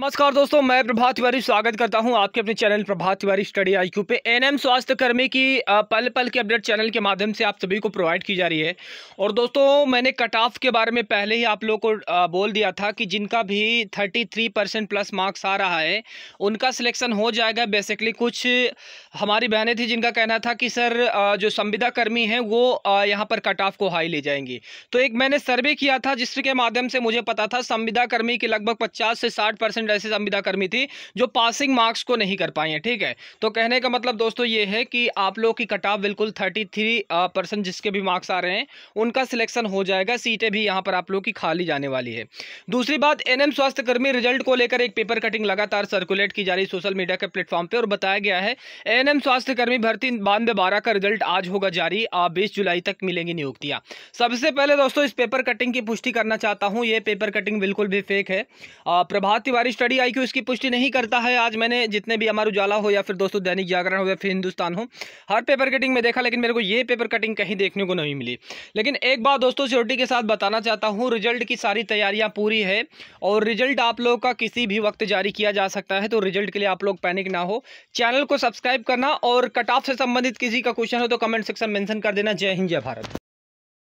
नमस्कार दोस्तों मैं प्रभात तिवारी स्वागत करता हूं आपके अपने channel Prabhat Tiwari study IQ पे एनएम स्वास्थ्य कर्मी की पल पल के अपडेट चैनल के माध्यम से आप सभी को प्रोवाइड की जा रही है और दोस्तों मैंने कट ऑफ के बारे में पहले ही आप लोगों को बोल दिया था कि जिनका भी 33 परसेंट प्लस मार्क्स आ रहा है उनका सिलेक्शन हो जाएगा बेसिकली कुछ हमारी बहनें थी जिनका कहना था कि सर जो संविदा कर्मी हैं वो यहाँ पर कट ऑफ को हाई ले जाएंगी तो एक मैंने सर्वे किया था जिसके माध्यम से मुझे पता था संविदा कर्मी के लगभग पचास से साठ सेम डायसिस अम्बिदा कर्मी थी जो पासिंग मार्क्स को नहीं कर पाई हैं ठीक है तो कहने का मतलब दोस्तों ये है कि आप लोग की कटाव बिल्कुल थर्टी थ्री परसेंट जिसके भी मार्क्स आ रहे हैं उनका सिलेक्शन हो जाएगा सीटें भी यहाँ पर आप लोग की खाली जाने वाली है दूसरी बात एनएम स्वास्थ्यकर्मी रिजल्ट को लेकर एक पेपर कटिंग लगातार सर्कुलेट की जा रही सोशल मीडिया के प्लेटफॉर्म पर और बताया गया है एएनएम स्वास्थ्यकर्मी भर्ती बानवे बारह का रिजल्ट आज होगा जारी बीस जुलाई तक मिलेंगी नियुक्तियाँ सबसे पहले दोस्तों इस पेपर कटिंग की पुष्टि करना चाहता हूँ ये पेपर कटिंग बिल्कुल भी फेक है प्रभात तिवारी स्टडी आई इसकी पुष्टि नहीं करता है आज मैंने जितने भी अमर उजाला हो या फिर दोस्तों दैनिक जागरण हो या फिर हिंदुस्तान हो हर पेपर कटिंग में देखा लेकिन मेरे को ये पेपर कटिंग कहीं देखने को नहीं मिली लेकिन एक बार दोस्तों सियोरिटी के साथ बताना चाहता हूँ रिजल्ट की सारी तैयारियाँ पूरी है और रिजल्ट आप लोग का किसी भी वक्त जारी किया जा सकता है तो रिजल्ट के लिए आप लोग पैनिक ना हो चैनल को सब्सक्राइब करना और कट ऑफ से संबंधित किसी का क्वेश्चन हो तो कमेंट सेक्शन मेंशन कर देना जय हिंद जय भारत